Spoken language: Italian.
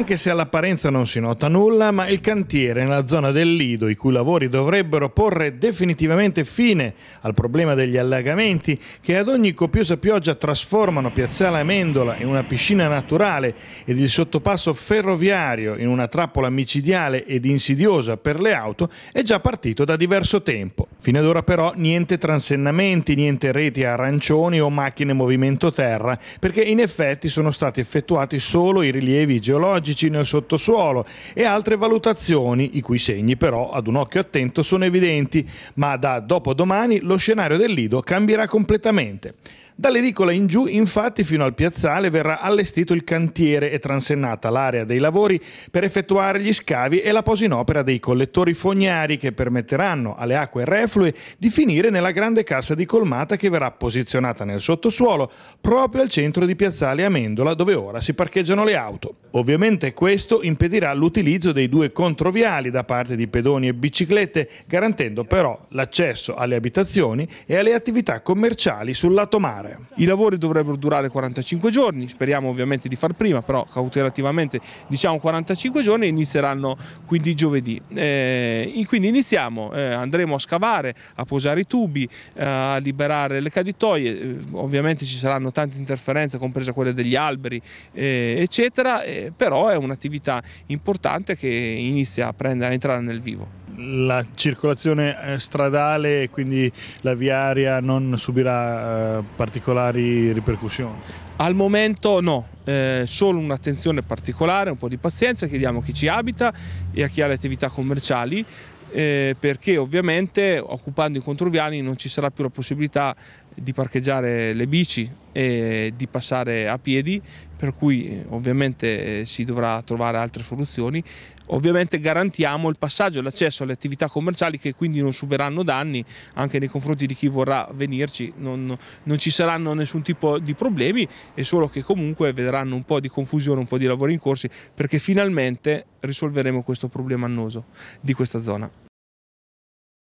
Anche se all'apparenza non si nota nulla, ma il cantiere nella zona del Lido, i cui lavori dovrebbero porre definitivamente fine al problema degli allagamenti che ad ogni copiosa pioggia trasformano Piazzale Amendola in una piscina naturale ed il sottopasso ferroviario in una trappola micidiale ed insidiosa per le auto, è già partito da diverso tempo. Fino ad ora però niente transennamenti, niente reti arancioni o macchine movimento terra, perché in effetti sono stati effettuati solo i rilievi geologici nel sottosuolo e altre valutazioni, i cui segni però ad un occhio attento sono evidenti, ma da dopodomani lo scenario del Lido cambierà completamente. Dall'edicola in giù, infatti, fino al piazzale verrà allestito il cantiere e transennata l'area dei lavori per effettuare gli scavi e la posa in opera dei collettori fognari che permetteranno alle acque reflue di finire nella grande cassa di colmata che verrà posizionata nel sottosuolo proprio al centro di piazzale Amendola dove ora si parcheggiano le auto. Ovviamente questo impedirà l'utilizzo dei due controviali da parte di pedoni e biciclette, garantendo però l'accesso alle abitazioni e alle attività commerciali sul lato mare europea. Cioè, I lavori dovrebbero durare 45 giorni, speriamo ovviamente di far prima, però cautelativamente diciamo 45 giorni e inizieranno quindi giovedì. Eh, quindi iniziamo, eh, andremo a scavare, a posare i tubi, eh, a liberare le caditoie, eh, ovviamente ci saranno tante interferenze, compresa quelle degli alberi, eh, eccetera, eh, però è un'attività importante che inizia a, prendere, a entrare nel vivo la circolazione eh, stradale e quindi la viaria non subirà eh, particolari ripercussioni? Al momento no, eh, solo un'attenzione particolare, un po' di pazienza chiediamo a chi ci abita e a chi ha le attività commerciali eh, perché ovviamente occupando i controviali non ci sarà più la possibilità di parcheggiare le bici e di passare a piedi, per cui eh, ovviamente eh, si dovrà trovare altre soluzioni. Ovviamente garantiamo il passaggio e l'accesso alle attività commerciali che quindi non subiranno danni anche nei confronti di chi vorrà venirci, non, non ci saranno nessun tipo di problemi e solo che comunque vedranno un po' di confusione, un po' di lavori in corsi perché finalmente risolveremo questo problema annoso di questa zona.